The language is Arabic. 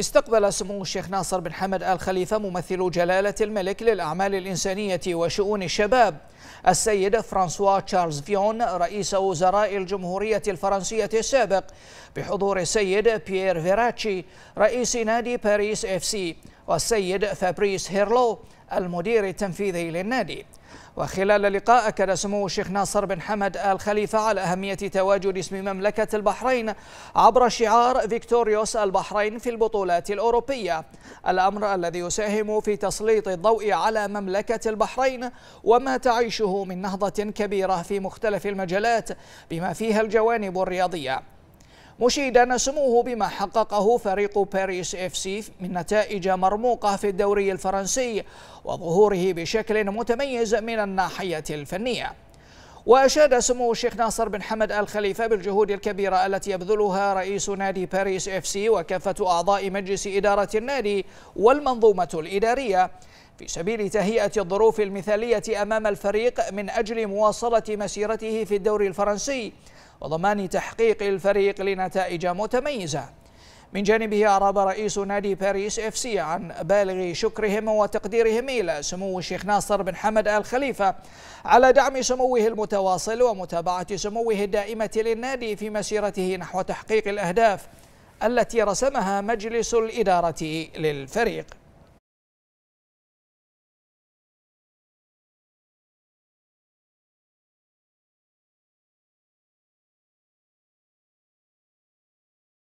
استقبل سمو الشيخ ناصر بن حمد آل خليفة ممثل جلالة الملك للأعمال الإنسانية وشؤون الشباب السيد فرانسوا تشارلز فيون رئيس وزراء الجمهورية الفرنسية السابق بحضور السيد بيير فيراتشي رئيس نادي باريس اف سي والسيد فابريس هيرلو المدير التنفيذي للنادي وخلال اللقاء أكد سمو الشيخ ناصر بن حمد آل خليفة على أهمية تواجد اسم مملكة البحرين عبر شعار فيكتوريوس البحرين في البطولات الأوروبية الأمر الذي يساهم في تسليط الضوء على مملكة البحرين وما تعيشه من نهضة كبيرة في مختلف المجالات بما فيها الجوانب الرياضية مشيدا سموه بما حققه فريق باريس اف سي من نتائج مرموقة في الدوري الفرنسي وظهوره بشكل متميز من الناحية الفنية وأشاد سمو الشيخ ناصر بن حمد آل خليفة بالجهود الكبيرة التي يبذلها رئيس نادي باريس اف سي وكافة أعضاء مجلس إدارة النادي والمنظومة الإدارية في سبيل تهيئة الظروف المثالية أمام الفريق من أجل مواصلة مسيرته في الدوري الفرنسي وضمان تحقيق الفريق لنتائج متميزة من جانبه أعرب رئيس نادي باريس اف سي عن بالغ شكرهم وتقديرهم إلى سمو الشيخ ناصر بن حمد آل خليفة على دعم سموه المتواصل ومتابعة سموه الدائمة للنادي في مسيرته نحو تحقيق الأهداف التي رسمها مجلس الإدارة للفريق